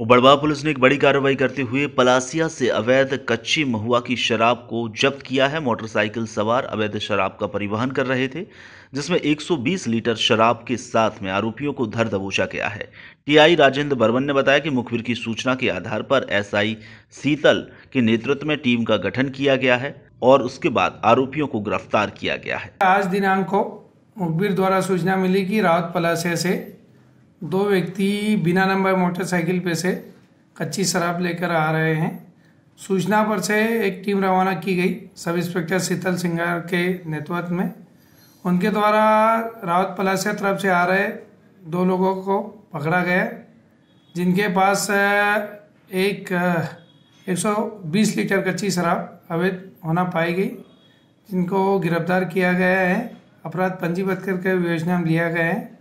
उबड़वा police ने एक बड़ी कार्रवाई करते हुए पलासिया से अवैध कच्ची महुआ की शराब को जब्त किया है मोटरसाइकिल सवार अवैध शराब का परिवहन कर रहे थे जिसमें 120 लीटर शराब के साथ में आरोपियों को धर दबोचा गया है टीआई राजेंद्र बर्मन ने बताया कि मुखबिर की सूचना के आधार पर एसआई सीतल के नेतृत्व में टीम का गठन किया गया है और उसके बाद आरोपियों को गिरफ्तार किया गया है आज दिनांक को मुखबिर द्वारा सूचना मिली कि रावत पलासिया से दो व्यक्ति बिना नंबर मोटरसाइकिल पे से कच्ची शराब लेकर आ रहे हैं सूचना पर से एक टीम रवाना की गई सब इंस्पेक्टर शीतल सिंगार के नेतृत्व में उनके द्वारा रावत पलासिया तरफ से आ रहे दो लोगों को पकड़ा गया जिनके पास एक 120 लीटर कच्ची शराब अवैध होना पाई गई जिनको गिरफ्तार किया गया है अपराध पंजीबद्ध करके विवेचना लिया गया है